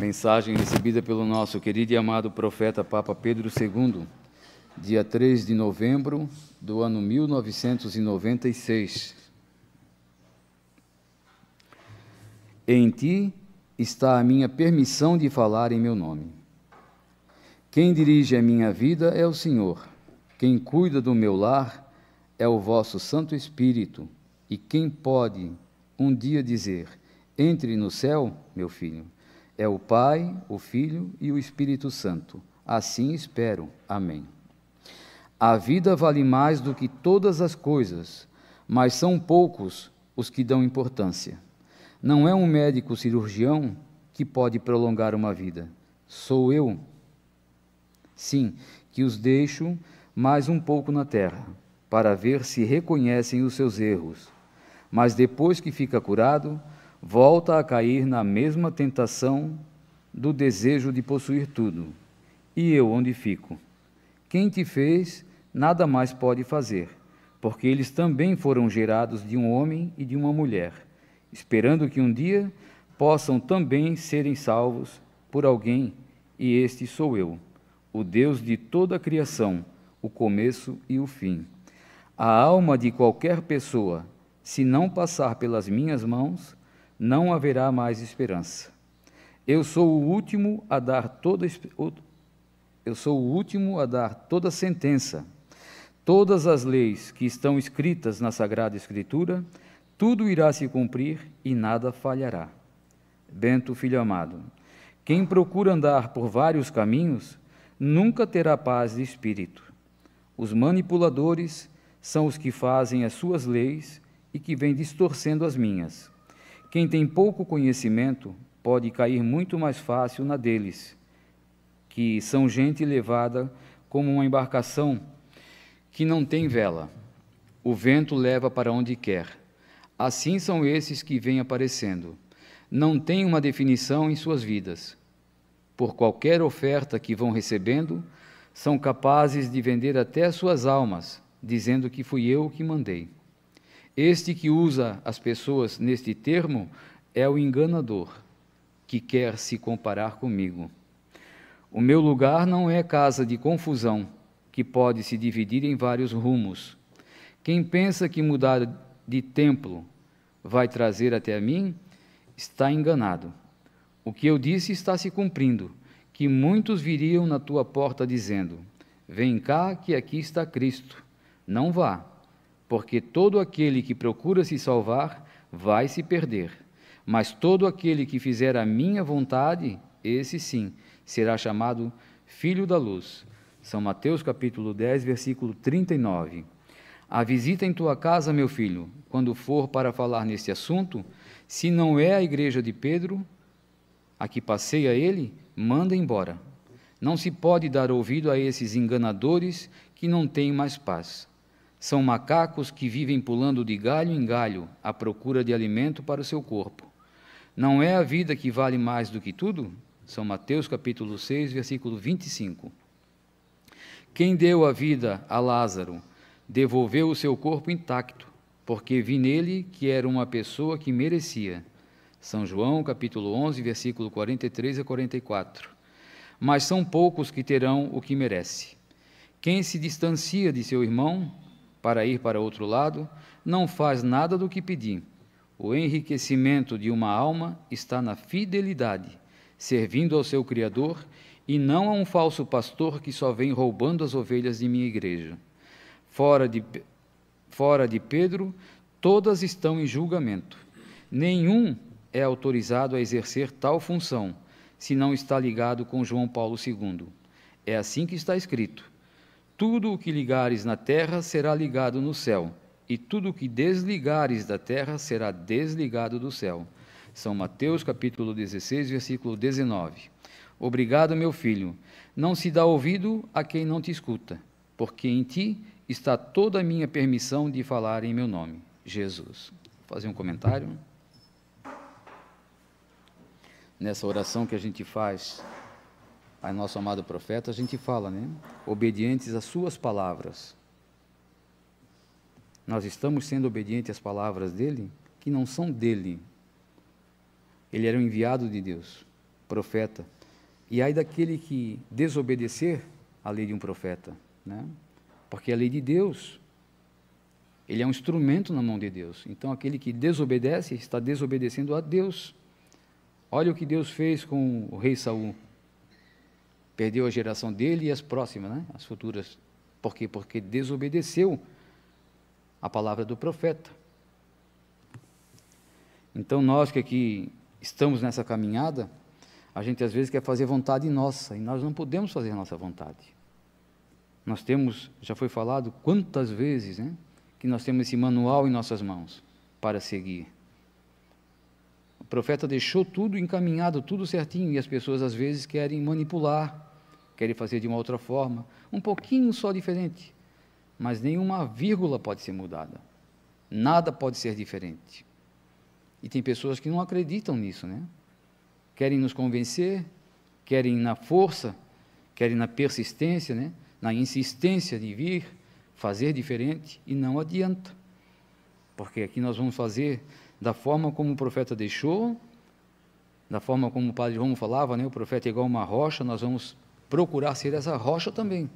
Mensagem recebida pelo nosso querido e amado profeta Papa Pedro II, dia 3 de novembro do ano 1996. Em ti está a minha permissão de falar em meu nome. Quem dirige a minha vida é o Senhor. Quem cuida do meu lar é o vosso Santo Espírito. E quem pode um dia dizer: Entre no céu, meu filho, é o Pai, o Filho e o Espírito Santo. Assim espero. Amém. A vida vale mais do que todas as coisas, mas são poucos os que dão importância. Não é um médico cirurgião que pode prolongar uma vida. Sou eu, sim, que os deixo mais um pouco na terra, para ver se reconhecem os seus erros. Mas depois que fica curado, volta a cair na mesma tentação do desejo de possuir tudo. E eu onde fico? Quem te fez, nada mais pode fazer, porque eles também foram gerados de um homem e de uma mulher, esperando que um dia possam também serem salvos por alguém, e este sou eu, o Deus de toda a criação, o começo e o fim. A alma de qualquer pessoa, se não passar pelas minhas mãos, não haverá mais esperança. Eu sou o último a dar toda eu sou o último a dar toda sentença. Todas as leis que estão escritas na sagrada escritura, tudo irá se cumprir e nada falhará. Bento, filho amado, quem procura andar por vários caminhos nunca terá paz de espírito. Os manipuladores são os que fazem as suas leis e que vêm distorcendo as minhas. Quem tem pouco conhecimento pode cair muito mais fácil na deles, que são gente levada como uma embarcação que não tem vela. O vento leva para onde quer. Assim são esses que vêm aparecendo. Não têm uma definição em suas vidas. Por qualquer oferta que vão recebendo, são capazes de vender até suas almas, dizendo que fui eu que mandei. Este que usa as pessoas neste termo é o enganador, que quer se comparar comigo. O meu lugar não é casa de confusão, que pode se dividir em vários rumos. Quem pensa que mudar de templo vai trazer até mim, está enganado. O que eu disse está se cumprindo, que muitos viriam na tua porta dizendo: Vem cá, que aqui está Cristo. Não vá porque todo aquele que procura se salvar vai se perder. Mas todo aquele que fizer a minha vontade, esse sim será chamado filho da luz. São Mateus capítulo 10, versículo 39. A visita em tua casa, meu filho, quando for para falar neste assunto, se não é a igreja de Pedro, a que passeia ele, manda embora. Não se pode dar ouvido a esses enganadores que não têm mais paz são macacos que vivem pulando de galho em galho à procura de alimento para o seu corpo. Não é a vida que vale mais do que tudo? São Mateus capítulo 6, versículo 25. Quem deu a vida a Lázaro devolveu o seu corpo intacto, porque vi nele que era uma pessoa que merecia. São João capítulo 11, versículo 43 a 44. Mas são poucos que terão o que merece. Quem se distancia de seu irmão para ir para outro lado, não faz nada do que pedi. O enriquecimento de uma alma está na fidelidade, servindo ao seu Criador e não a um falso pastor que só vem roubando as ovelhas de minha igreja. Fora de, fora de Pedro, todas estão em julgamento. Nenhum é autorizado a exercer tal função, se não está ligado com João Paulo II. É assim que está escrito. Tudo o que ligares na terra será ligado no céu, e tudo o que desligares da terra será desligado do céu. São Mateus capítulo 16, versículo 19. Obrigado, meu filho. Não se dá ouvido a quem não te escuta, porque em ti está toda a minha permissão de falar em meu nome, Jesus. Vou fazer um comentário nessa oração que a gente faz a nosso amado profeta, a gente fala, né? Obedientes às suas palavras. Nós estamos sendo obedientes às palavras dele, que não são dele. Ele era um enviado de Deus, profeta. E aí daquele que desobedecer a lei de um profeta, né? Porque a lei de Deus, ele é um instrumento na mão de Deus. Então aquele que desobedece está desobedecendo a Deus. Olha o que Deus fez com o rei Saul Perdeu a geração dele e as próximas, né? as futuras. Por quê? Porque desobedeceu a palavra do profeta. Então, nós que aqui estamos nessa caminhada, a gente às vezes quer fazer vontade nossa e nós não podemos fazer nossa vontade. Nós temos, já foi falado quantas vezes, né, que nós temos esse manual em nossas mãos para seguir. O profeta deixou tudo encaminhado, tudo certinho, e as pessoas às vezes querem manipular querem fazer de uma outra forma, um pouquinho só diferente, mas nenhuma vírgula pode ser mudada. Nada pode ser diferente. E tem pessoas que não acreditam nisso, né? Querem nos convencer, querem na força, querem na persistência, né? Na insistência de vir fazer diferente e não adianta. Porque aqui nós vamos fazer da forma como o profeta deixou, da forma como o padre João falava, né? O profeta é igual uma rocha, nós vamos procurar ser essa rocha também.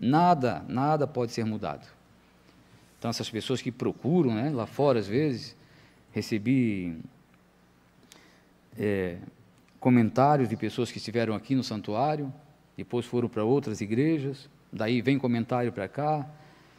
Nada, nada pode ser mudado. Então, essas pessoas que procuram, né, lá fora, às vezes, recebi é, comentários de pessoas que estiveram aqui no santuário, depois foram para outras igrejas, daí vem comentário para cá,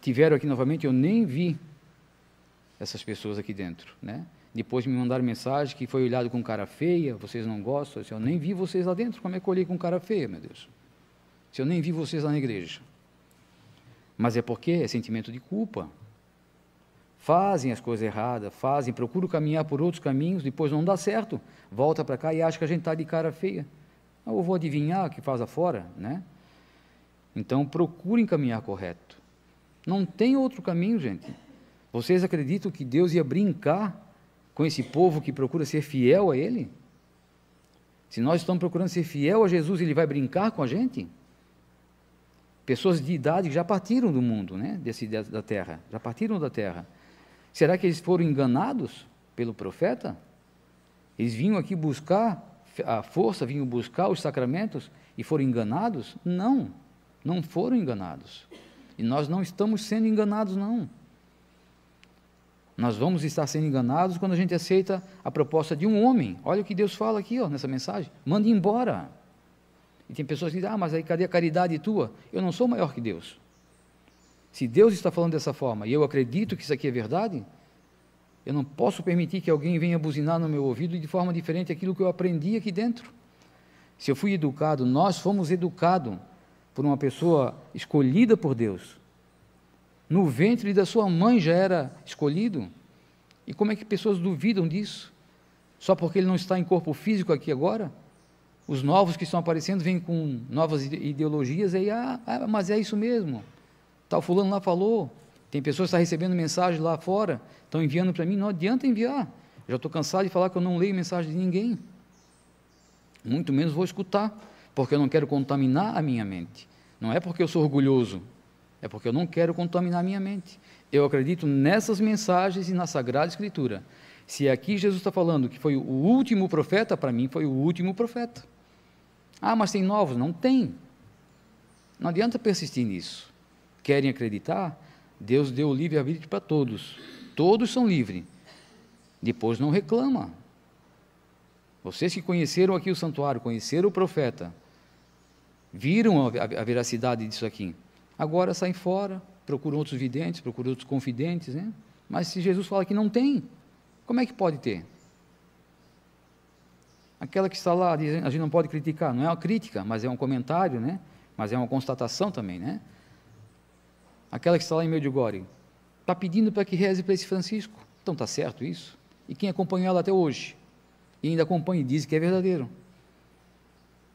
tiveram aqui novamente, eu nem vi essas pessoas aqui dentro, né? Depois me mandaram mensagem que foi olhado com cara feia, vocês não gostam. Eu, disse, eu nem vi vocês lá dentro, como é que eu olhei com cara feia, meu Deus? Eu, eu nem vi vocês lá na igreja. Mas é porque é sentimento de culpa. Fazem as coisas erradas, fazem, procuram caminhar por outros caminhos, depois não dá certo, volta para cá e acha que a gente está de cara feia. Eu vou adivinhar o que faz afora, né? Então procurem caminhar correto. Não tem outro caminho, gente. Vocês acreditam que Deus ia brincar com esse povo que procura ser fiel a Ele? Se nós estamos procurando ser fiel a Jesus, Ele vai brincar com a gente? Pessoas de idade que já partiram do mundo, né? Desse, da terra, já partiram da terra. Será que eles foram enganados pelo profeta? Eles vinham aqui buscar a força, vinham buscar os sacramentos e foram enganados? Não, não foram enganados. E nós não estamos sendo enganados, não. Nós vamos estar sendo enganados quando a gente aceita a proposta de um homem. Olha o que Deus fala aqui ó, nessa mensagem: manda embora. E tem pessoas que dizem: ah, mas aí cadê a caridade tua? Eu não sou maior que Deus. Se Deus está falando dessa forma e eu acredito que isso aqui é verdade, eu não posso permitir que alguém venha buzinar no meu ouvido de forma diferente daquilo que eu aprendi aqui dentro. Se eu fui educado, nós fomos educados por uma pessoa escolhida por Deus, no ventre da sua mãe já era escolhido. E como é que pessoas duvidam disso? Só porque ele não está em corpo físico aqui agora? Os novos que estão aparecendo vêm com novas ideologias, e aí, ah, ah, mas é isso mesmo. Tal fulano lá falou. Tem pessoas que estão tá recebendo mensagem lá fora, estão enviando para mim, não adianta enviar. Já estou cansado de falar que eu não leio mensagem de ninguém. Muito menos vou escutar, porque eu não quero contaminar a minha mente. Não é porque eu sou orgulhoso, é porque eu não quero contaminar minha mente. Eu acredito nessas mensagens e na Sagrada Escritura. Se é aqui Jesus está falando que foi o último profeta, para mim foi o último profeta. Ah, mas tem novos? Não tem. Não adianta persistir nisso. Querem acreditar? Deus deu o livre-arbítrio para todos. Todos são livres. Depois não reclama. Vocês que conheceram aqui o santuário, conheceram o profeta, viram a, a, a veracidade disso aqui agora saem fora, procuram outros videntes, procuram outros confidentes, né? Mas se Jesus fala que não tem, como é que pode ter? Aquela que está lá, a gente não pode criticar, não é uma crítica, mas é um comentário, né? Mas é uma constatação também, né? Aquela que está lá em Medjugorje, está pedindo para que reze para esse Francisco. Então está certo isso? E quem acompanhou ela até hoje? E ainda acompanha e diz que é verdadeiro.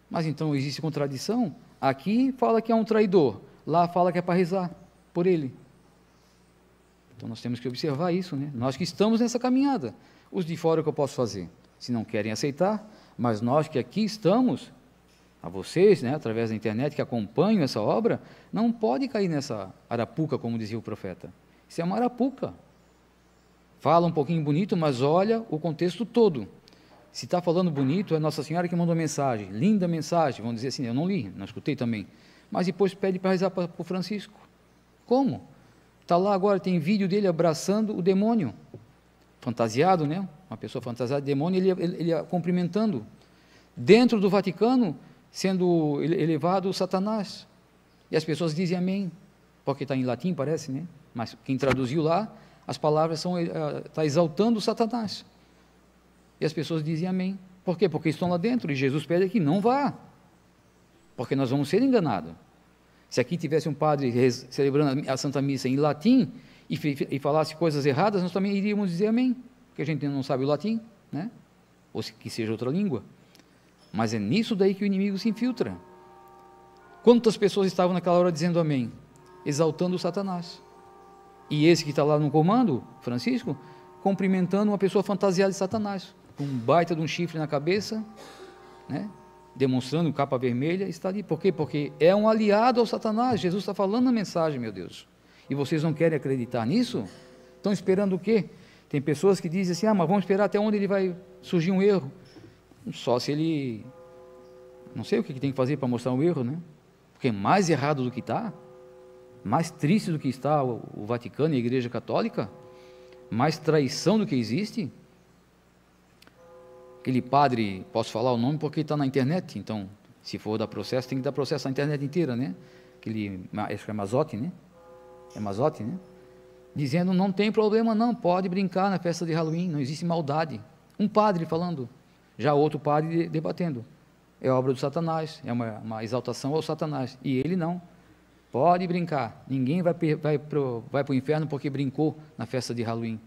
Mas então existe contradição? Aqui fala que é um traidor, lá fala que é para rezar por ele. Então nós temos que observar isso, né? Nós que estamos nessa caminhada. Os de fora o que eu posso fazer? Se não querem aceitar, mas nós que aqui estamos, a vocês, né, através da internet que acompanham essa obra, não pode cair nessa arapuca, como dizia o profeta. Isso é uma arapuca. Fala um pouquinho bonito, mas olha o contexto todo. Se está falando bonito, é Nossa Senhora que mandou mensagem, linda mensagem, vão dizer assim, né? eu não li, não escutei também mas depois pede para rezar para o Francisco. Como? Está lá agora, tem vídeo dele abraçando o demônio, fantasiado, né? Uma pessoa fantasiada de demônio, ele, ele, ele cumprimentando. Dentro do Vaticano, sendo elevado o Satanás. E as pessoas dizem amém, porque está em latim, parece, né? Mas quem traduziu lá, as palavras são, está eh, exaltando Satanás. E as pessoas dizem amém. Por quê? Porque estão lá dentro e Jesus pede que não vá porque nós vamos ser enganados. Se aqui tivesse um padre celebrando a Santa Missa em latim e, e falasse coisas erradas, nós também iríamos dizer amém, porque a gente não sabe o latim, né? ou que seja outra língua. Mas é nisso daí que o inimigo se infiltra. Quantas pessoas estavam naquela hora dizendo amém? Exaltando o Satanás. E esse que está lá no comando, Francisco, cumprimentando uma pessoa fantasiada de Satanás, com um baita de um chifre na cabeça, né? demonstrando capa vermelha, está ali. Por quê? Porque é um aliado ao Satanás. Jesus está falando a mensagem, meu Deus. E vocês não querem acreditar nisso? Estão esperando o quê? Tem pessoas que dizem assim: ah, mas vamos esperar até onde ele vai surgir um erro. Só se ele. Não sei o que tem que fazer para mostrar um erro, né? Porque mais errado do que está, mais triste do que está o Vaticano e a Igreja Católica, mais traição do que existe, aquele padre, posso falar o nome porque está na internet, então, se for dar processo, tem que dar processo na internet inteira, né? Aquele, acho que é Mazotti, né? É Mazotti, né? Dizendo, não tem problema não, pode brincar na festa de Halloween, não existe maldade. Um padre falando, já outro padre debatendo. É obra do Satanás, é uma, uma exaltação ao Satanás. E ele não. Pode brincar, ninguém vai, vai para o inferno porque brincou na festa de Halloween.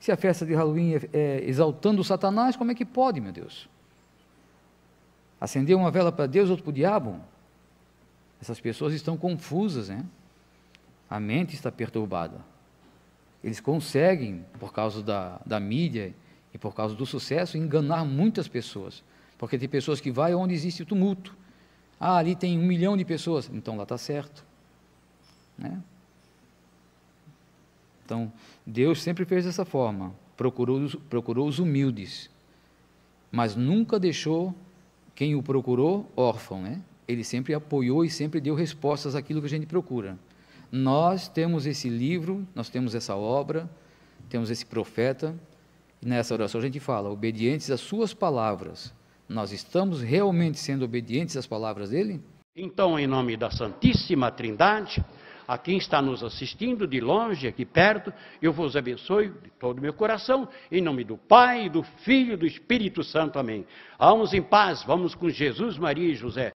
Se a festa de Halloween é, é exaltando Satanás, como é que pode, meu Deus? Acender uma vela para Deus, outra para o diabo? Essas pessoas estão confusas, né? A mente está perturbada. Eles conseguem, por causa da, da mídia e por causa do sucesso, enganar muitas pessoas. Porque tem pessoas que vai onde existe o tumulto. Ah, ali tem um milhão de pessoas. Então lá está certo. Né? Então, Deus sempre fez dessa forma, procurou, procurou os humildes, mas nunca deixou quem o procurou órfão, né? Ele sempre apoiou e sempre deu respostas àquilo que a gente procura. Nós temos esse livro, nós temos essa obra, temos esse profeta, e nessa oração a gente fala, obedientes às suas palavras. Nós estamos realmente sendo obedientes às palavras dele? Então, em nome da Santíssima Trindade, a quem está nos assistindo de longe, aqui perto, eu vos abençoe de todo o meu coração, em nome do Pai, do Filho e do Espírito Santo. Amém. Vamos em paz, vamos com Jesus, Maria e José.